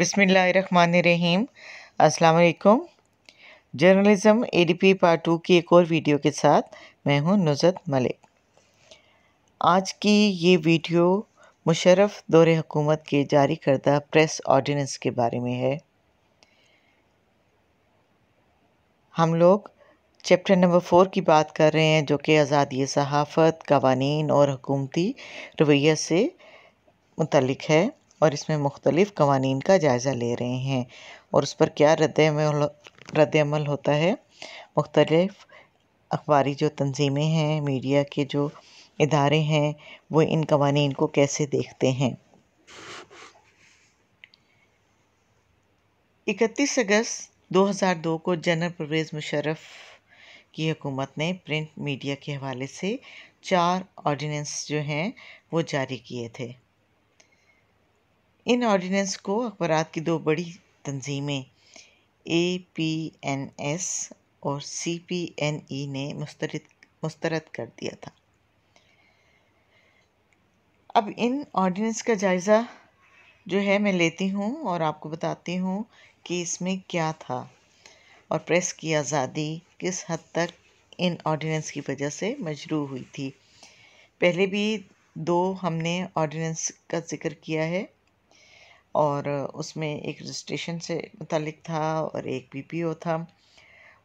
बिसमीम अस्सलाम journalism A D P part two की एक और वीडियो के साथ मैं हूं नुजत मलिक आज की ये वीडियो मुशरफ दौर हकूमत के जारी करदा प्रेस ऑर्डिनेंस के बारे में है हम लोग चैप्टर नंबर फोर की बात कर रहे हैं जो कि आज़ादी सहाफ़त कवानीन और हकूमती रवैया से मुतलक है और इसमें मुख्तलिफ़ कवानीन का जायज़ा ले रहे हैं और उस पर क्या रद्दमल रद्दमल होता है मुख्तलिफ़ अखबारी जो तंजीमें हैं मीडिया के जो इदारे हैं वो इन कवानीन को कैसे देखते हैं इकतीस अगस्त 2002 को जनरल परवेज़ मुशरफ़ की हुकूमत ने प्रिंट मीडिया के हवाले से चार ऑर्डिनेंस जो हैं वो जारी किए थे इन ऑर्डिनेंस को अखबार की दो बड़ी तंजीमें ए पी एन एस और सी पी एन ई ने मुस्तरद मुस्तरद कर दिया था अब इन ऑर्डिनेंस का जायज़ा जो है मैं लेती हूँ और आपको बताती हूँ कि इसमें क्या था और प्रेस की आज़ादी किस हद तक इन ऑर्डिनेंस की वजह से मजरू हुई थी पहले भी दो हमने ऑर्डिनेंस का जिक्र किया है और उसमें एक रजिस्ट्रेशन से मुतलिक था और एक पी था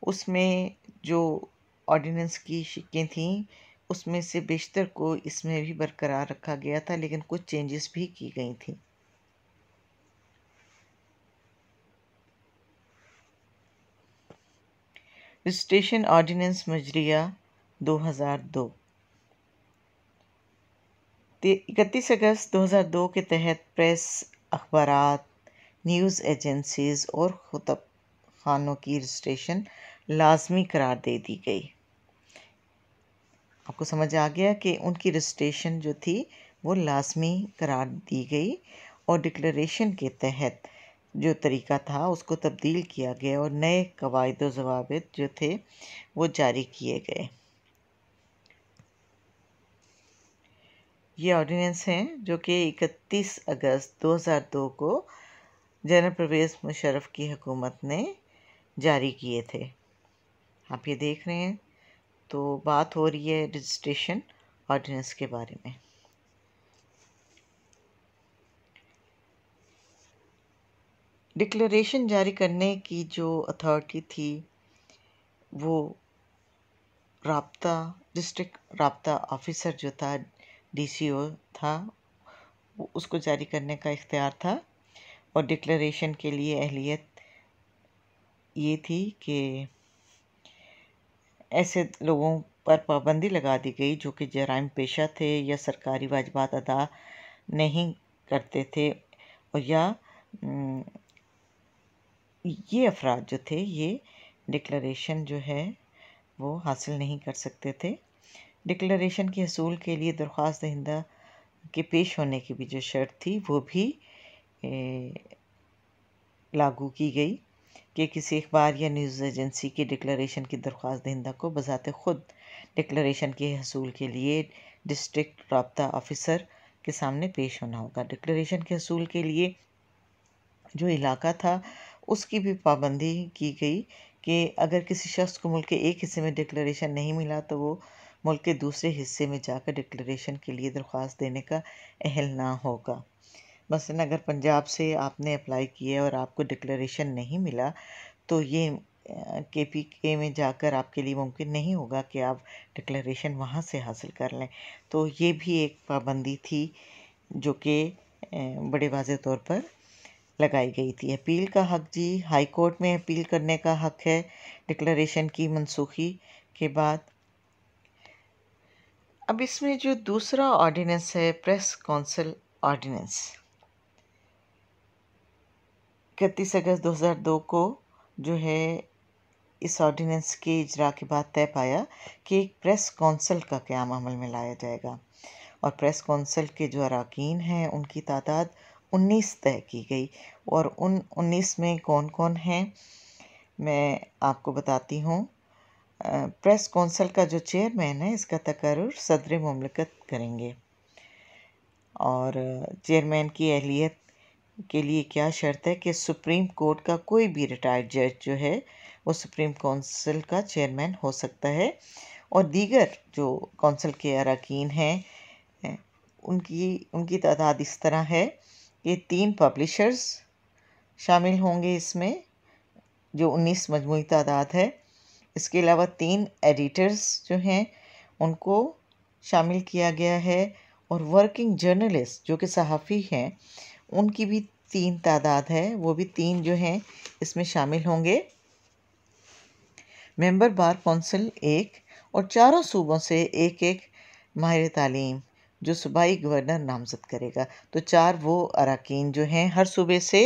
उसमें जो ऑर्डिनेंस की शिकें थीं उसमें से बेशतर को इसमें भी बरकरार रखा गया था लेकिन कुछ चेंजेस भी की गई थी रजिस्ट्रेशन ऑर्डिनेंस मजरिया 2002 इकतीस अगस्त 2002 के तहत प्रेस अखबार न्यूज़ एजेंसीज़ और खुतब खानों की रजिस्ट्रेशन लाजमी करार दे दी गई आपको समझ आ गया कि उनकी रजिस्ट्रेशन जो थी वो लाजमी करार दी गई और डिक्लेरेशन के तहत जो तरीका था उसको तब्दील किया गया और नए कवायद जवाब जो थे वो जारी किए गए ये ऑर्डिनेंस हैं जो कि 31 अगस्त 2002 को जनरल प्रवेश मुशरफ की हुकूमत ने जारी किए थे आप ये देख रहे हैं तो बात हो रही है रजिस्ट्रेशन ऑर्डिनेंस के बारे में डिक्लेरेशन जारी करने की जो अथॉरिटी थी वो रबता डिस्ट्रिक्ट रबता ऑफिसर जो था डी सी ओ था उसको जारी करने का इख्तियार था और डिक्लेरेशन के लिए अहलियत ये थी कि ऐसे लोगों पर पाबंदी लगा दी गई जो कि जराइम पेशा थे या सरकारी वाजबात अदा नहीं करते थे और या ये अफराद जो थे ये डिक्लेरेशन जो है वो हासिल नहीं कर सकते थे डिक्लेरेशन के हसूल के लिए दरख्वास्त दहिंदा के पेश होने की भी जो शर्त थी वो भी लागू की गई कि किसी अखबार या न्यूज़ एजेंसी की डिक्लेरेशन की दरख्वास्त दहिंदा को बज़ात ख़ुद डिक्लेरेशन के हसूल के लिए डिस्ट्रिक्ट रबता ऑफिसर के सामने पेश होना होगा डिक्लेरेशन के हसूल के लिए जो इलाका था उसकी भी पाबंदी की गई कि अगर किसी शख्स को मुल्क के एक हिस्से में डिक्लेरेशन नहीं मिला तो वो मुल्क के दूसरे हिस्से में जाकर डिक्लेरेशन के लिए दरख्वास्त देने का अहल ना होगा मसलन अगर पंजाब से आपने अप्लाई किया और आपको डिक्लेरेशन नहीं मिला तो ये के पी के में जाकर आपके लिए मुमकिन नहीं होगा कि आप डिक्लेरेशन वहाँ से हासिल कर लें तो ये भी एक पाबंदी थी जो कि बड़े वाज तौर पर लगाई गई थी अपील का हक जी हाई कोर्ट में अपील करने का हक है डिक्लेरेशन की मनसूखी के बाद अब इसमें जो दूसरा ऑर्डिनेंस है प्रेस काउंसिल ऑर्डिनेंस इकतीस अगस्त 2002 को जो है इस ऑर्डिनेंस के इजरा के बाद तय पाया कि एक प्रेस काउंसिल का क्याम अमल में लाया जाएगा और प्रेस काउंसिल के जो अरकान हैं उनकी तादाद उन्नीस तय की गई और उन उन्नीस में कौन कौन हैं मैं आपको बताती हूँ प्रेस कौंसल का जो चेयरमैन है इसका तकरर सदर ममलकत करेंगे और चेयरमैन की अहलियत के लिए क्या शर्त है कि सुप्रीम कोर्ट का कोई भी रिटायर्ड जज जो है वो सुप्रीम कौंसिल का चेयरमैन हो सकता है और दीगर जो कौंसिल के अरकान हैं उनकी उनकी तादाद इस तरह है कि तीन पब्लिशर्स शामिल होंगे इसमें जो उन्नीस मजमू तादाद है इसके अलावा तीन एडिटर्स जो हैं उनको शामिल किया गया है और वर्किंग जर्नलिस्ट जो कि सहाफ़ी हैं उनकी भी तीन तादाद है वो भी तीन जो हैं इसमें शामिल होंगे मेंबर बार कौंसिल एक और चारों सूबों से एक एक माहिर तालीम जो सूबाई गवर्नर नामजद करेगा तो चार वो अरकान जो हैं हर सूबे से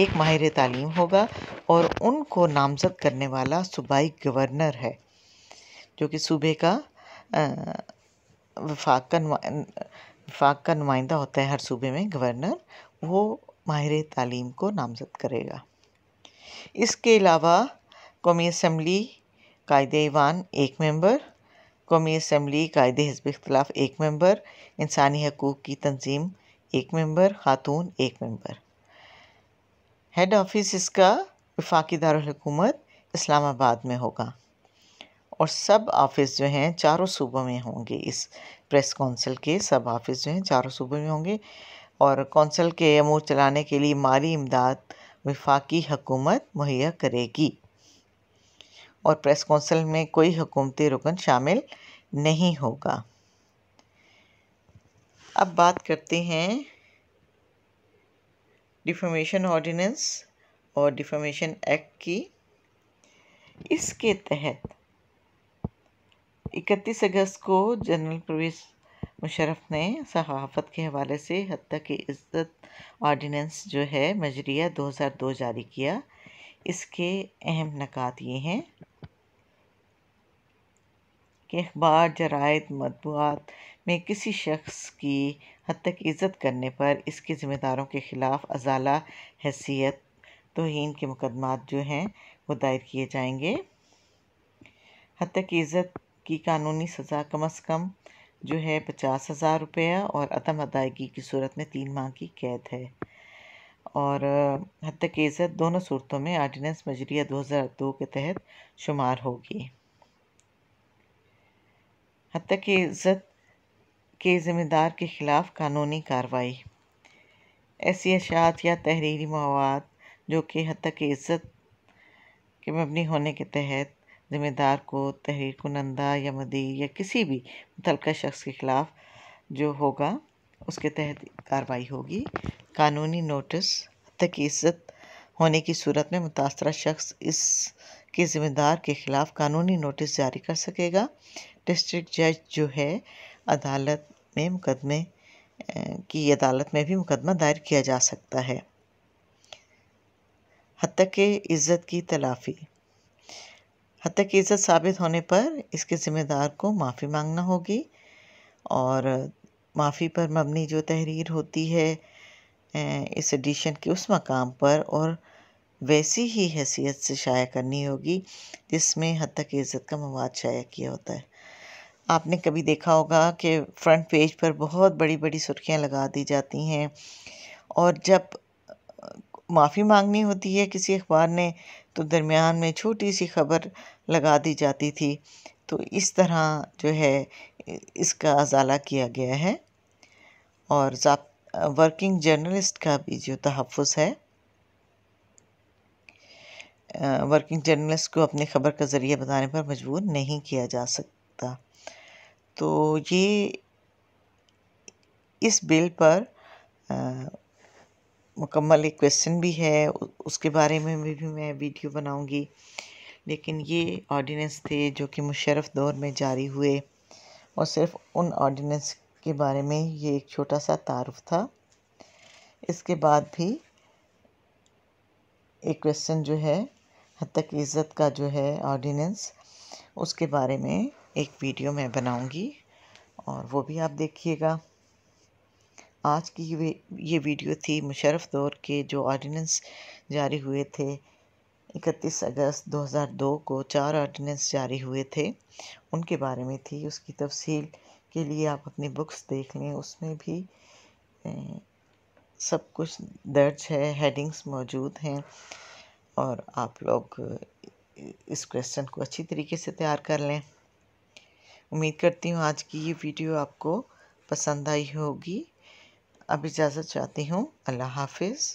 एक माहिर तालीम होगा और उनको नामजद करने वाला सूबाई गवर्नर है जो कि सूबे का वफाक का वफाक का नुमाइंदा होता है हर सूबे में गवर्नर वो माहिर तालीम को नामजद करेगा इसके अलावा कौमी असम्बली कायदे ईवान एक मेंबर कौमी असम्बली कायद हजब इख्तलाफ एक मम्बर इंसानी हकूक़ की तंजीम एक मेंबर खातून एक मम्बर हेड ऑफिस इसका वफाकी दारकूमत इस्लामाबाद में होगा और सब ऑफिस जो हैं चारों सूबों में होंगे इस प्रेस कौंसिल के सब ऑफिस जो हैं चारों सूबों में होंगे और कौंसिल के अमूर चलाने के लिए माली इमदाद वफाकी हकूमत मुहैया करेगी और प्रेस कौंसिल में कोई हुकूमती रुकन शामिल नहीं होगा अब बात करते हैं डिफॉर्मेशन ऑर्डिनेंस और डिफॉर्मेशन एक्ट की इसके तहत 31 अगस्त को जनरल प्रवेश मुशरफ ने सहाफ़त के हवाले से हती की इज़्ज़त ऑर्डिनेंस जो है मजरिया 2002 जारी किया इसके अहम नकात ये हैं कि अखबार जरायद मतबूआत में किसी शख्स की हद तक इज़्ज़त करने पर इसके ज़िम्मेदारों के ख़िलाफ़ अज़ाला हैसियत तोहन के मुकदमात जो हैं वो दायर किए जाएंगे हद तक इज़्ज़त की कानूनी सज़ा कम अज़ कम जो है पचास हज़ार रुपया और अदम अदायगी की सूरत में तीन माह की कैद है और हद तक इज़्ज़त दोनों सूरतों में आर्डीनेंस मजरिया दो हज़ार दो के तहत शुमार होगी हती कि इज़्ज़त के ज़िम्मेदार के ख़िलाफ़ कानूनी कार्रवाई ऐसी अशात या तहरीरी मवाद जो कि हती कि इज़्ज़त के मबनी होने के तहत ज़िम्मेदार को तहरीर कुनंदा या मदी या किसी भी मुतलका शख्स के ख़िलाफ़ जो होगा उसके तहत कार्रवाई होगी कानूनी नोटिस हती की इज़्ज़त होने की सूरत में मुतासर शख्स इस के ज़िम्मेदार के ख़िलाफ़ कानूनी नोटिस जारी कर सकेगा डिस्ट्रिक्ट जज जो है अदालत में मुकदमे की अदालत में भी मुकदमा दायर किया जा सकता है हती के इज़्ज़त की तलाफ़ी हती की इज़्ज़त साबित होने पर इसके ज़िम्मेदार को माफ़ी मांगना होगी और माफ़ी पर मबनी जो तहरीर होती है इस एडिशन के उस मकाम पर और वैसी ही हैसियत से शाया करनी होगी जिसमें हद तक इज़्ज़त का मवाद शाया किया होता है आपने कभी देखा होगा कि फ्रंट पेज पर बहुत बड़ी बड़ी सुर्खियाँ लगा दी जाती हैं और जब माफ़ी मांगनी होती है किसी अखबार ने तो दरमियान में छोटी सी खबर लगा दी जाती थी तो इस तरह जो है इसका अजाला किया गया है और वर्किंग जर्नलिस्ट का भी जो तहफ़ है वर्किंग जर्नलिस्ट को अपनी खबर का ज़रिया बताने पर मजबूर नहीं किया जा सकता तो ये इस बिल पर मुकम्मल एक क्वेश्चन भी है उसके बारे में भी मैं वीडियो बनाऊंगी लेकिन ये ऑर्डिनेंस थे जो कि मुशरफ दौर में जारी हुए और सिर्फ उन ऑर्डिनेंस के बारे में ये एक छोटा सा तारफ़ था इसके बाद भी एक क्वेश्चन जो है हद तक इज़्ज़त का जो है ऑर्डिनेंस उसके बारे में एक वीडियो मैं बनाऊंगी और वो भी आप देखिएगा आज की ये वीडियो थी मुशरफ दौर के जो ऑर्डिनेंस जारी हुए थे 31 अगस्त 2002 को चार ऑर्डिनेंस जारी हुए थे उनके बारे में थी उसकी तफसील के लिए आप अपनी बुक्स देख लें उसमें भी सब कुछ दर्ज है हेडिंग्स मौजूद हैं और आप लोग इस क्वेश्चन को अच्छी तरीके से तैयार कर लें उम्मीद करती हूँ आज की ये वीडियो आपको पसंद आई होगी अब इजाज़त चाहती हूँ अल्लाह हाफिज़